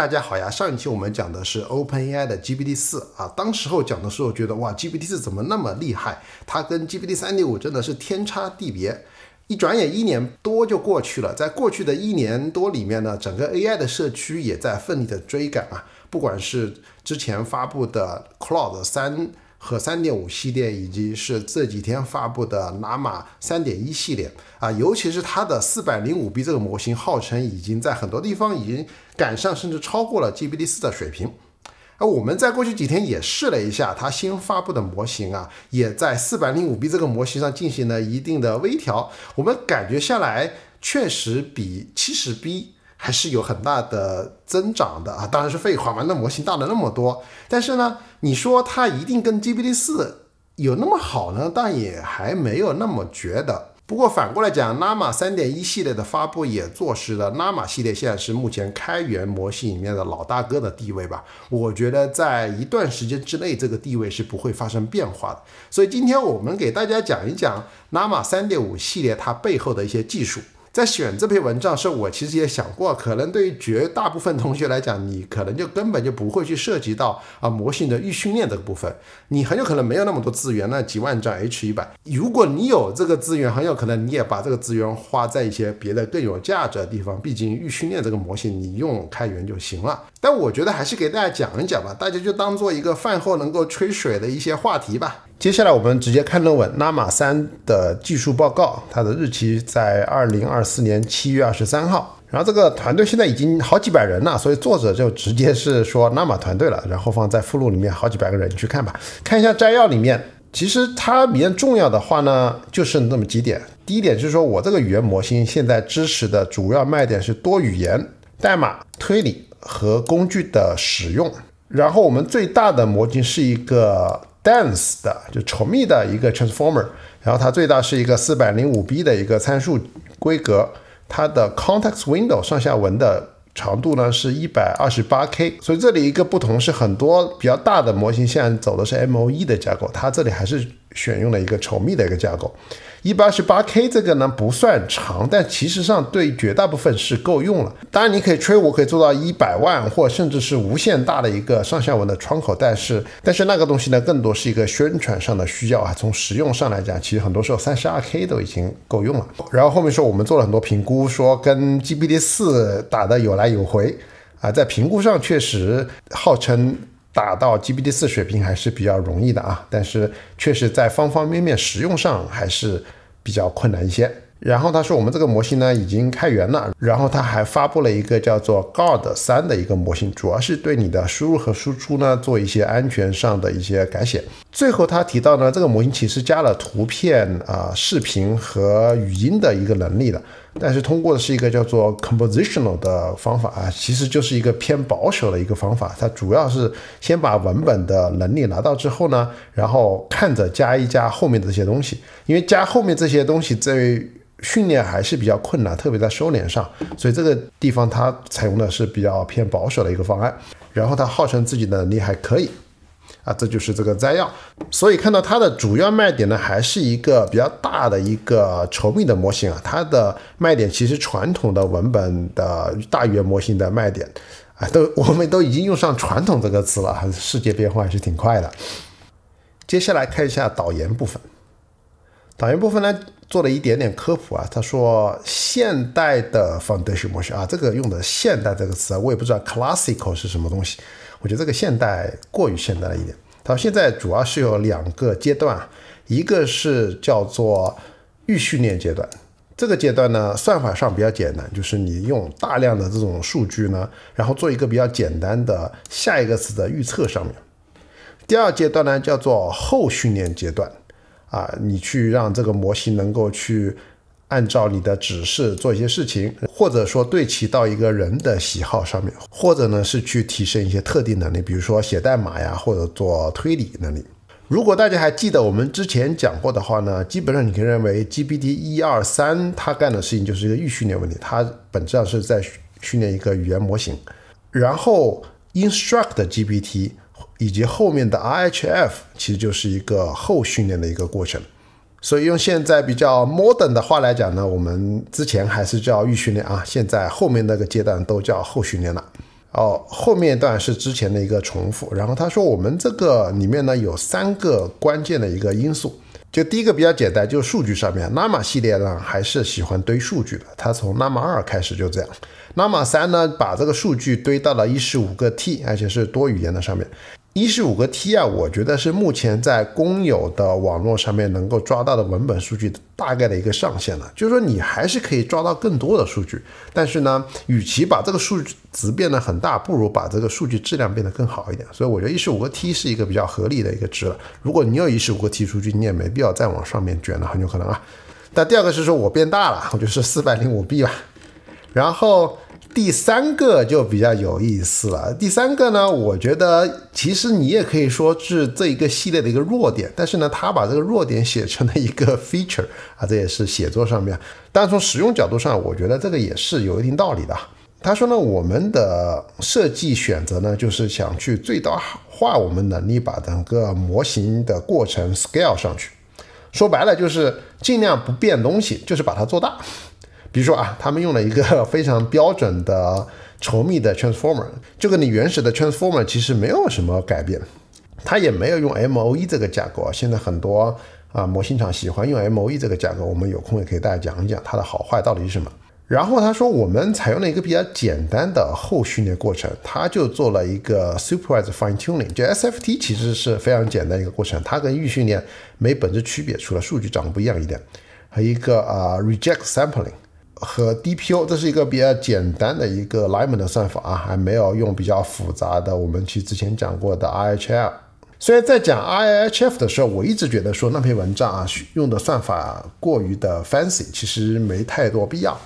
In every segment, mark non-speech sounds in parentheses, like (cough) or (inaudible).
大家好呀，上一期我们讲的是 OpenAI 的 GPT 四啊，当时候讲的时候觉得哇，GPT 四怎么那么厉害？它跟 GPT 三点五真的是天差地别。一转眼一年多就过去了，在过去的一年多里面呢，整个 AI 的社区也在奋力的追赶啊，不管是之前发布的 c l o u d 三。和三点五系列，以及是这几天发布的拉马三点一系列啊，尤其是它的四百零五 B 这个模型，号称已经在很多地方已经赶上，甚至超过了 GPT 四的水平。而我们在过去几天也试了一下它新发布的模型啊，也在四百零五 B 这个模型上进行了一定的微调，我们感觉下来确实比七十 B。还是有很大的增长的啊，当然是废话嘛，那模型大了那么多。但是呢，你说它一定跟 GPT 四有那么好呢？但也还没有那么觉得。不过反过来讲，Llama 3.1系列的发布也坐实了 Llama 系列现在是目前开源模型里面的老大哥的地位吧？我觉得在一段时间之内，这个地位是不会发生变化的。所以今天我们给大家讲一讲 Llama 3.5系列它背后的一些技术。在选这篇文章时，我其实也想过，可能对于绝大部分同学来讲，你可能就根本就不会去涉及到啊模型的预训练这个部分，你很有可能没有那么多资源。那几万张 H 一百，如果你有这个资源，很有可能你也把这个资源花在一些别的更有价值的地方。毕竟预训练这个模型，你用开源就行了。但我觉得还是给大家讲一讲吧，大家就当做一个饭后能够吹水的一些话题吧。接下来我们直接看论文《拉玛三》的技术报告，它的日期在二零二四年七月二十三号。然后这个团队现在已经好几百人了，所以作者就直接是说拉玛团队了，然后放在附录里面，好几百个人去看吧。看一下摘要里面，其实它里面重要的话呢，就剩那么几点。第一点就是说我这个语言模型现在支持的主要卖点是多语言、代码推理和工具的使用。然后我们最大的模型是一个。dense 的就稠密的一个 transformer，然后它最大是一个 405B 的一个参数规格，它的 context window 上下文的长度呢是 128K，所以这里一个不同是很多比较大的模型现在走的是 MoE 的架构，它这里还是。选用了一个稠密的一个架构，一二十八 K 这个呢不算长，但其实上对绝大部分是够用了。当然你可以吹，我可以做到一百万或甚至是无限大的一个上下文的窗口，但是但是那个东西呢，更多是一个宣传上的需要啊。从实用上来讲，其实很多时候三十二 K 都已经够用了。然后后面说我们做了很多评估，说跟 GBD 四打的有来有回啊，在评估上确实号称。打到 GPT 四水平还是比较容易的啊，但是确实在方方面面使用上还是比较困难一些。然后他说我们这个模型呢已经开源了，然后他还发布了一个叫做 God 三的一个模型，主要是对你的输入和输出呢做一些安全上的一些改写。最后他提到呢，这个模型其实加了图片啊、视频和语音的一个能力的。但是通过的是一个叫做 compositional 的方法啊，其实就是一个偏保守的一个方法。它主要是先把文本的能力拿到之后呢，然后看着加一加后面这些东西，因为加后面这些东西在训练还是比较困难，特别在收敛上，所以这个地方它采用的是比较偏保守的一个方案。然后它号称自己的能力还可以。啊，这就是这个摘要，所以看到它的主要卖点呢，还是一个比较大的一个稠密的模型啊。它的卖点其实传统的文本的大语言模型的卖点，啊，都我们都已经用上“传统”这个词了，还是世界变化还是挺快的。接下来看一下导言部分，导言部分呢做了一点点科普啊。他说现代的 foundation 模型啊，这个用的“现代”这个词啊，我也不知道 “classical” 是什么东西。我觉得这个现代过于现代了一点。它现在主要是有两个阶段，一个是叫做预训练阶段，这个阶段呢算法上比较简单，就是你用大量的这种数据呢，然后做一个比较简单的下一个词的预测上面。第二阶段呢叫做后训练阶段，啊，你去让这个模型能够去。按照你的指示做一些事情，或者说对齐到一个人的喜好上面，或者呢是去提升一些特定能力，比如说写代码呀，或者做推理能力。如果大家还记得我们之前讲过的话呢，基本上你可以认为 GPT 一二三它干的事情就是一个预训练问题，它本质上是在训训练一个语言模型，然后 Instruct GPT 以及后面的 RHF 其实就是一个后训练的一个过程。所以用现在比较 modern 的话来讲呢，我们之前还是叫预训练啊，现在后面那个阶段都叫后训练了。哦，后面一段是之前的一个重复。然后他说我们这个里面呢有三个关键的一个因素，就第一个比较简单，就是数据上面。l a m a 系列呢还是喜欢堆数据的，它从 l a m a 二开始就这样。llama 三呢把这个数据堆到了一十五个 T，而且是多语言的上面。一十五个 T 啊，我觉得是目前在公有的网络上面能够抓到的文本数据大概的一个上限了。就是说你还是可以抓到更多的数据，但是呢，与其把这个数值变得很大，不如把这个数据质量变得更好一点。所以我觉得一十五个 T 是一个比较合理的一个值了。如果你有一十五个 T 数据，你也没必要再往上面卷了，很有可能啊。但第二个是说我变大了，我就是四百零五 B 吧，然后。第三个就比较有意思了。第三个呢，我觉得其实你也可以说是这一个系列的一个弱点，但是呢，他把这个弱点写成了一个 (laughs) feature 啊，这也是写作上面。但然从使用角度上，我觉得这个也是有一定道理的。他说呢，我们的设计选择呢，就是想去最大化我们能力，把整个模型的过程 scale 上去。说白了就是尽量不变东西，就是把它做大。比如说啊，他们用了一个 (laughs) 非常标准的稠密的 transformer，就跟你原始的 transformer 其实没有什么改变，它也没有用 m o e 这个架构。现在很多啊模型厂喜欢用 m o e 这个架构，我们有空也可以大家讲一讲它的好坏到底是什么。然后他说我们采用了一个比较简单的后训练过程，他就做了一个 supervised fine tuning，就 s f t，其实是非常简单一个过程，它跟预训练没本质区别，除了数据长得不一样一点，和一个啊 reject sampling。和 DPO，这是一个比较简单的一个 l y m n 的算法啊，还没有用比较复杂的我们去之前讲过的 IHL。虽然在讲 i h f 的时候，我一直觉得说那篇文章啊用的算法过于的 fancy，其实没太多必要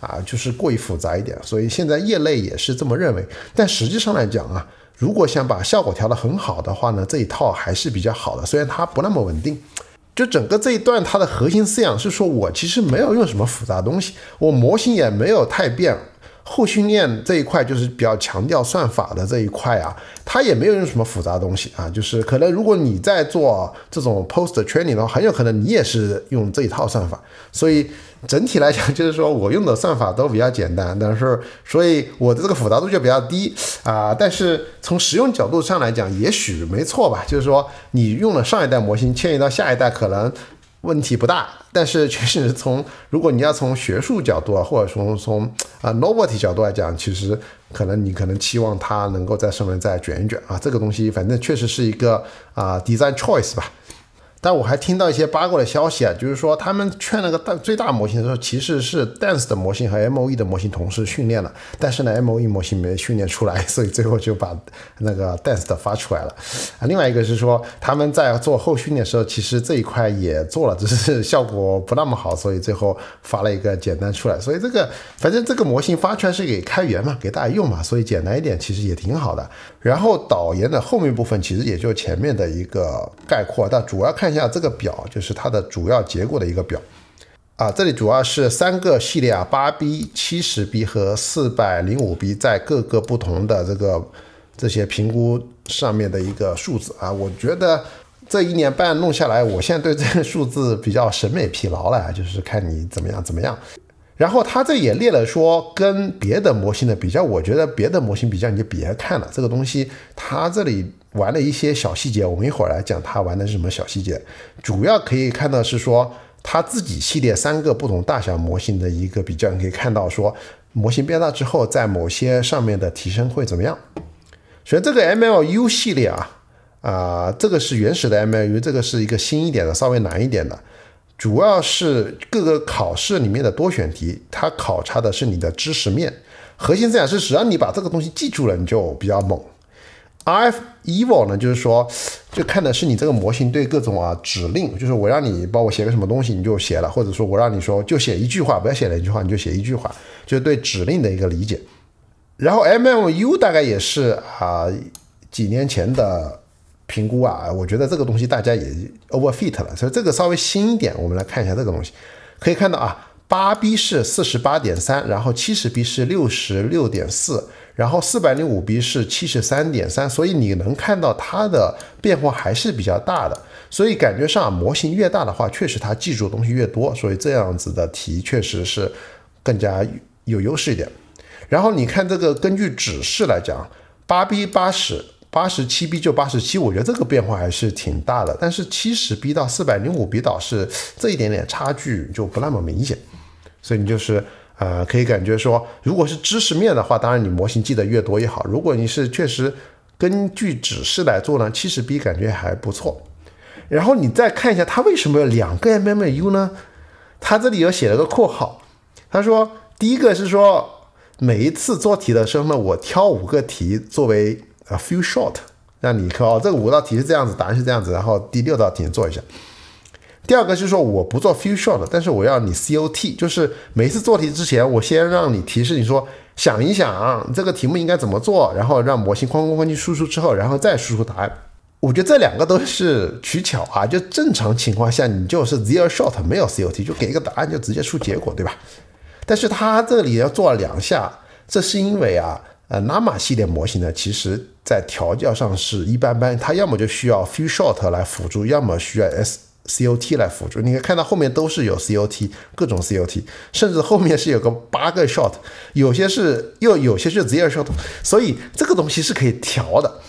啊，就是过于复杂一点。所以现在业内也是这么认为。但实际上来讲啊，如果想把效果调的很好的话呢，这一套还是比较好的，虽然它不那么稳定。就整个这一段，它的核心思想是说，我其实没有用什么复杂东西，我模型也没有太变。后训练这一块就是比较强调算法的这一块啊，它也没有用什么复杂东西啊，就是可能如果你在做这种 post training 的话，很有可能你也是用这一套算法，所以。整体来讲，就是说我用的算法都比较简单，但是所以我的这个复杂度就比较低啊。但是从实用角度上来讲，也许没错吧。就是说你用了上一代模型，迁移到下一代可能问题不大。但是确实从如果你要从学术角度啊，或者从从啊 novelty 角度来讲，其实可能你可能期望它能够在上面再卷一卷啊。这个东西反正确实是一个啊 design choice 吧。但我还听到一些八卦的消息啊，就是说他们劝那个大最大模型的时候，其实是 d a n c e 的模型和 MoE 的模型同时训练了，但是呢 MoE 模型没训练出来，所以最后就把那个 d a n c e 的发出来了。啊，另外一个是说他们在做后训练的时候，其实这一块也做了，只是效果不那么好，所以最后发了一个简单出来。所以这个反正这个模型发出来是给开源嘛，给大家用嘛，所以简单一点其实也挺好的。然后导言的后面部分其实也就前面的一个概括，但主要看。看一下这个表，就是它的主要结果的一个表啊。这里主要是三个系列啊，八 B、七十 B 和四百零五 B，在各个不同的这个这些评估上面的一个数字啊。我觉得这一年半弄下来，我现在对这个数字比较审美疲劳了，(laughs) 就是看你怎么样怎么样。然后他这也列了说跟别的模型的比较，我觉得别的模型比较你就别看了，这个东西它这里。玩了一些小细节，我们一会儿来讲他玩的是什么小细节。主要可以看到是说他自己系列三个不同大小模型的一个比较，你可以看到说模型变大之后，在某些上面的提升会怎么样。所以这个 MLU 系列啊，啊，这个是原始的 MLU，这个是一个新一点的，稍微难一点的。主要是各个考试里面的多选题，它考察的是你的知识面。核心思想是，只要你把这个东西记住了，你就比较猛。R F Evil 呢，就是说，就看的是你这个模型对各种啊指令，就是我让你帮我写个什么东西，你就写了；或者说我让你说，就写一句话，不要写两句话，你就写一句话，就对指令的一个理解。然后 M M U 大概也是啊几年前的评估啊，我觉得这个东西大家也 overfit 了，所以这个稍微新一点，我们来看一下这个东西，可以看到啊，八 B 是四十八点三，然后七十 B 是六十六点四。然后四百零五 B 是七十三点三，所以你能看到它的变化还是比较大的。所以感觉上模型越大的话，确实它记住的东西越多，所以这样子的题确实是更加有优势一点。然后你看这个，根据指示来讲，八 B 八十八十七 B 就八十七，我觉得这个变化还是挺大的。但是七十 B 到四百零五 B 倒是这一点点差距就不那么明显，所以你就是。呃，可以感觉说，如果是知识面的话，当然你模型记得越多越好。如果你是确实根据指示来做呢，七十 B 感觉还不错。然后你再看一下，他为什么有两个 MMU 呢？他这里有写了个括号，他说第一个是说每一次做题的时候呢，我挑五个题作为 a few short 让你哦，这个五道题是这样子，答案是这样子，然后第六道题做一下。第二个就是说，我不做 few shot，但是我要你 cot，就是每次做题之前，我先让你提示你说想一想这个题目应该怎么做，然后让模型框框框去输出之后，然后再输出答案。我觉得这两个都是取巧啊，就正常情况下你就是 zero shot 没有 cot，就给一个答案就直接出结果，对吧？但是他这里要做了两下，这是因为啊，呃，n a m a 系列模型呢，其实在调教上是一般般，它要么就需要 few shot 来辅助，要么需要 s。COT 来辅助，你看看到后面都是有 COT，各种 COT，甚至后面是有个八个 shot，有些是又有些是 zero shot，所以这个东西是可以调的，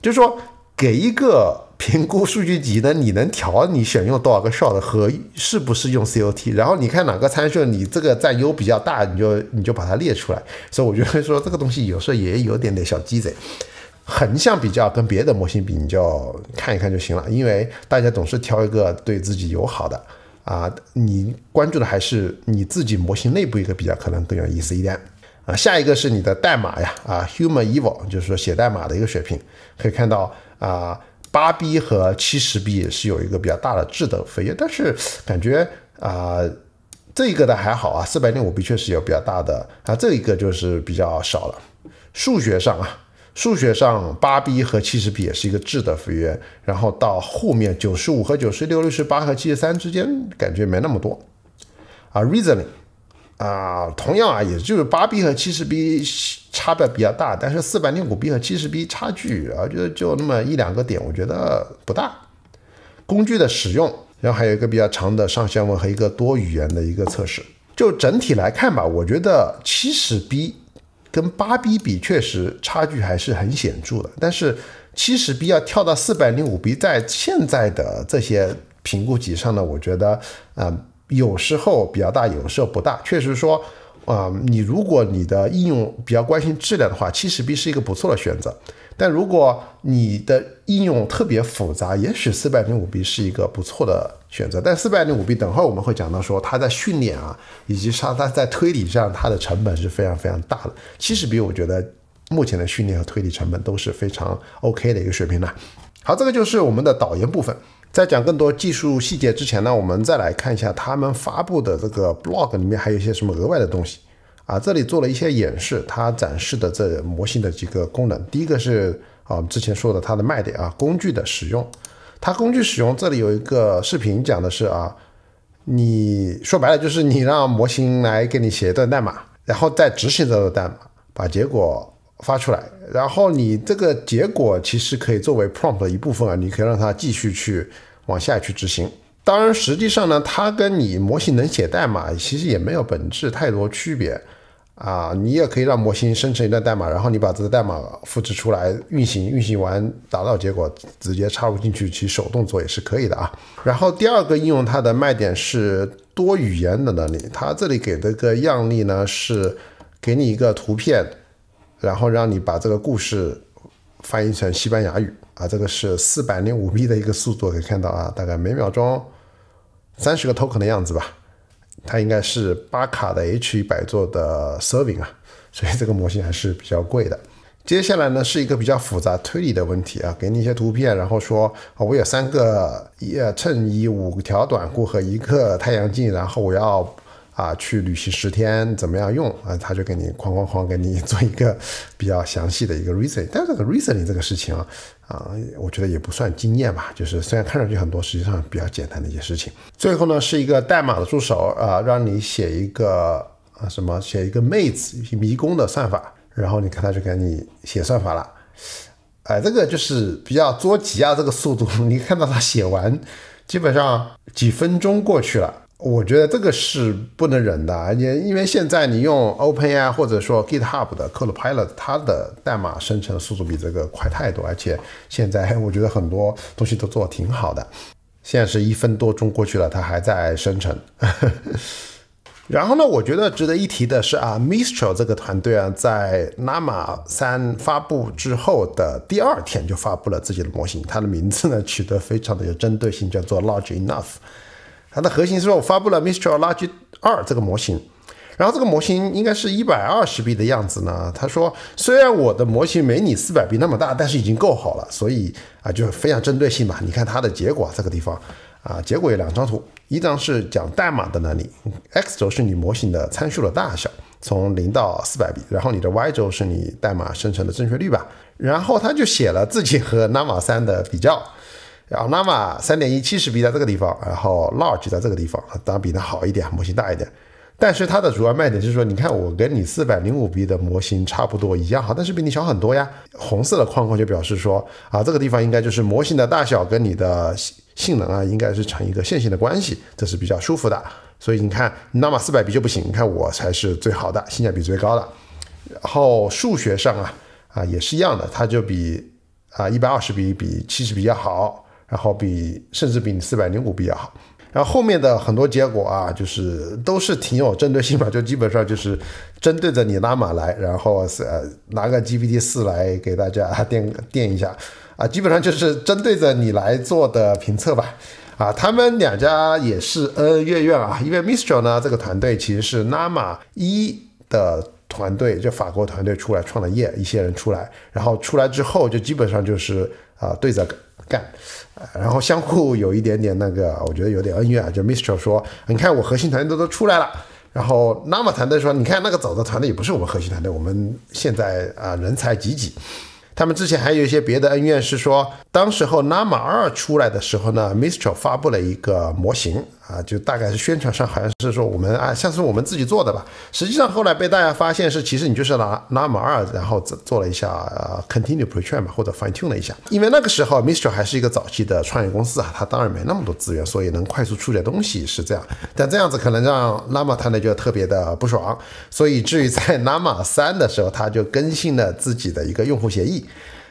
就是说给一个评估数据集呢，你能调你选用多少个 shot 和是不是用 COT，然后你看哪个参数你这个占优比较大，你就你就把它列出来，所以我觉得说这个东西有时候也有点点小鸡贼。横向比较跟别的模型比你就看一看就行了，因为大家总是挑一个对自己友好的啊。你关注的还是你自己模型内部一个比较，可能更有意思一点啊。下一个是你的代码呀啊，human evil，就是说写代码的一个水平，可以看到啊，八 b 和七十 b 是有一个比较大的质的飞跃，但是感觉啊，这一个的还好啊，四百零五 b 确实有比较大的啊，这一个就是比较少了。数学上啊。数学上，八 B 和七十 B 也是一个质的飞跃，然后到后面九十五和九十六、六十八和七十三之间，感觉没那么多啊。Reasoning 啊，同样啊，也就是八 B 和七十 B 差别比较大，但是四百零五 B 和七十 B 差距啊，就就那么一两个点，我觉得不大。工具的使用，然后还有一个比较长的上下文和一个多语言的一个测试。就整体来看吧，我觉得七十 B。跟八 B 比，确实差距还是很显著的。但是七十 B 要跳到四百零五 B，在现在的这些评估级上呢，我觉得，嗯，有时候比较大，有时候不大。确实说，啊，你如果你的应用比较关心质量的话，七十 B 是一个不错的选择。但如果你的应用特别复杂，也许四百零五 B 是一个不错的。选择，但四百零五 B 等会我们会讲到说，它在训练啊，以及它它在推理上它的成本是非常非常大的。七十 B 我觉得目前的训练和推理成本都是非常 OK 的一个水平了。好，这个就是我们的导言部分。在讲更多技术细节之前呢，我们再来看一下他们发布的这个 blog 里面还有一些什么额外的东西啊。这里做了一些演示，它展示的这模型的几个功能。第一个是啊，我们之前说的它的卖点啊，工具的使用。它工具使用这里有一个视频讲的是啊，你说白了就是你让模型来给你写一段代码，然后再执行这段代码，把结果发出来，然后你这个结果其实可以作为 prompt 的一部分啊，你可以让它继续去往下去执行。当然，实际上呢，它跟你模型能写代码其实也没有本质太多区别。啊，你也可以让模型生成一段代码，然后你把这个代码复制出来运行，运行完达到结果，直接插入进去去手动做也是可以的啊。然后第二个应用它的卖点是多语言的能力，它这里给的个样例呢是给你一个图片，然后让你把这个故事翻译成西班牙语啊，这个是四百零五 B 的一个速度，可以看到啊，大概每秒钟三十个 token 的样子吧。它应该是八卡的 H 一百做的 servin g 啊，所以这个模型还是比较贵的。接下来呢是一个比较复杂推理的问题啊，给你一些图片，然后说啊，我有三个一衬衣、五条短裤和一个太阳镜，然后我要。啊，去旅行十天怎么样用啊？他就给你哐哐哐给你做一个比较详细的一个 reason。但这个 reason i n g 这个事情啊，啊，我觉得也不算经验吧，就是虽然看上去很多，实际上比较简单的一些事情。最后呢，是一个代码的助手啊，让你写一个啊什么写一个妹子一些迷宫的算法，然后你看他就给你写算法了。哎，这个就是比较捉急啊，这个速度，(laughs) 你看到他写完，基本上几分钟过去了。我觉得这个是不能忍的，而且因为现在你用 Open 呀，或者说 GitHub 的 Code Pilot，它的代码生成速度比这个快太多。而且现在我觉得很多东西都做得挺好的。现在是一分多钟过去了，它还在生成。(laughs) 然后呢，我觉得值得一提的是啊，Mistral 这个团队啊，在 n a m a 三发布之后的第二天就发布了自己的模型，它的名字呢取得非常的有针对性，叫做 Large Enough。它的核心是我发布了 Mistral Large 二这个模型，然后这个模型应该是一百二十 B 的样子呢。他说，虽然我的模型没你四百 B 那么大，但是已经够好了。所以啊，就非常针对性吧。你看它的结果这个地方啊，结果有两张图，一张是讲代码的能力，X 轴是你模型的参数的大小，从零到四百 B，然后你的 Y 轴是你代码生成的正确率吧。然后他就写了自己和 n a m a 三的比较。然后 n a m a 三点一七十 B 在这个地方，然后 Large 在这个地方，当然比它好一点，模型大一点。但是它的主要卖点就是说，你看我跟你四百零五 B 的模型差不多一样好，但是比你小很多呀。红色的框框就表示说，啊，这个地方应该就是模型的大小跟你的性性能啊，应该是成一个线性的关系，这是比较舒服的。所以你看，Namma 四百 B 就不行，你看我才是最好的，性价比最高的。然后数学上啊，啊也是一样的，它就比啊一百二十 B 比七十 B 要好。然后比甚至比你四百零五比较好，然后后面的很多结果啊，就是都是挺有针对性吧，就基本上就是针对着你拉马来，然后是拿个 GPT 四来给大家垫垫一下啊，基本上就是针对着你来做的评测吧。啊，他们两家也是恩恩怨怨啊，因为 Mistral 呢这个团队其实是拉马一的团队，就法国团队出来创了业，一些人出来，然后出来之后就基本上就是啊对着干。然后相互有一点点那个，我觉得有点恩怨啊。就 Mister 说，你看我核心团队都都出来了，然后 Nama 团队说，你看那个走的团队也不是我们核心团队，我们现在啊人才济济。他们之前还有一些别的恩怨是说，当时候 Nama 二出来的时候呢，Mister 发布了一个模型。啊，就大概是宣传上好像是说我们啊，像是我们自己做的吧。实际上后来被大家发现是，其实你就是拿拿马二，然后做做了一下呃，continue pretrain 或者 fine tune 了一下。因为那个时候，Mistral 还是一个早期的创业公司啊，它当然没那么多资源，所以能快速出点东西是这样。但这样子可能让 Nama 他呢就特别的不爽，所以至于在 Nama 三的时候，他就更新了自己的一个用户协议。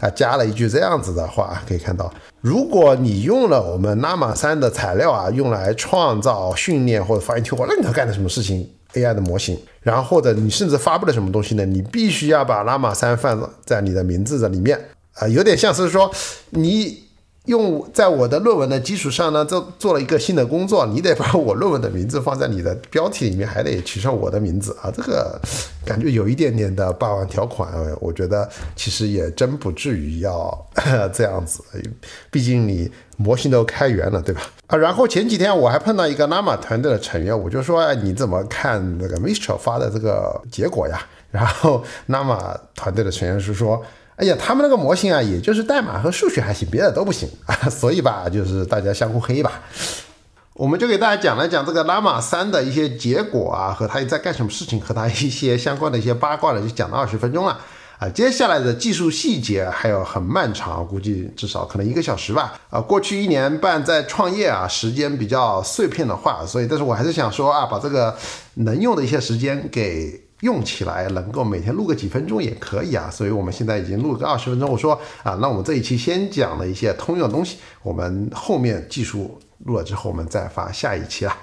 啊，加了一句这样子的话，可以看到，如果你用了我们拉玛三的材料啊，用来创造、训练或者发现突破，那你要干的什么事情？AI 的模型，然后或者你甚至发布了什么东西呢？你必须要把拉玛三放在你的名字的里面，啊，有点像是说你。用在我的论文的基础上呢，做做了一个新的工作，你得把我论文的名字放在你的标题里面，还得取上我的名字啊，这个感觉有一点点的霸王条款，我觉得其实也真不至于要 (coughs) 这样子，毕竟你模型都开源了，对吧？啊，然后前几天我还碰到一个拉 a 团队的成员，我就说，哎，你怎么看那个 m i s r 发的这个结果呀？然后拉 a 团队的成员是说。哎呀，他们那个模型啊，也就是代码和数学还行，别的都不行啊，(laughs) 所以吧，就是大家相互黑吧。我们就给大家讲了讲这个拉玛三的一些结果啊，和他在干什么事情，和他一些相关的一些八卦了，就讲了二十分钟了啊。接下来的技术细节还有很漫长，估计至少可能一个小时吧。啊，过去一年半在创业啊，时间比较碎片的话，所以但是我还是想说啊，把这个能用的一些时间给。用起来能够每天录个几分钟也可以啊，所以我们现在已经录个二十分钟。我说啊，那我们这一期先讲了一些通用的东西，我们后面技术录了之后，我们再发下一期啊。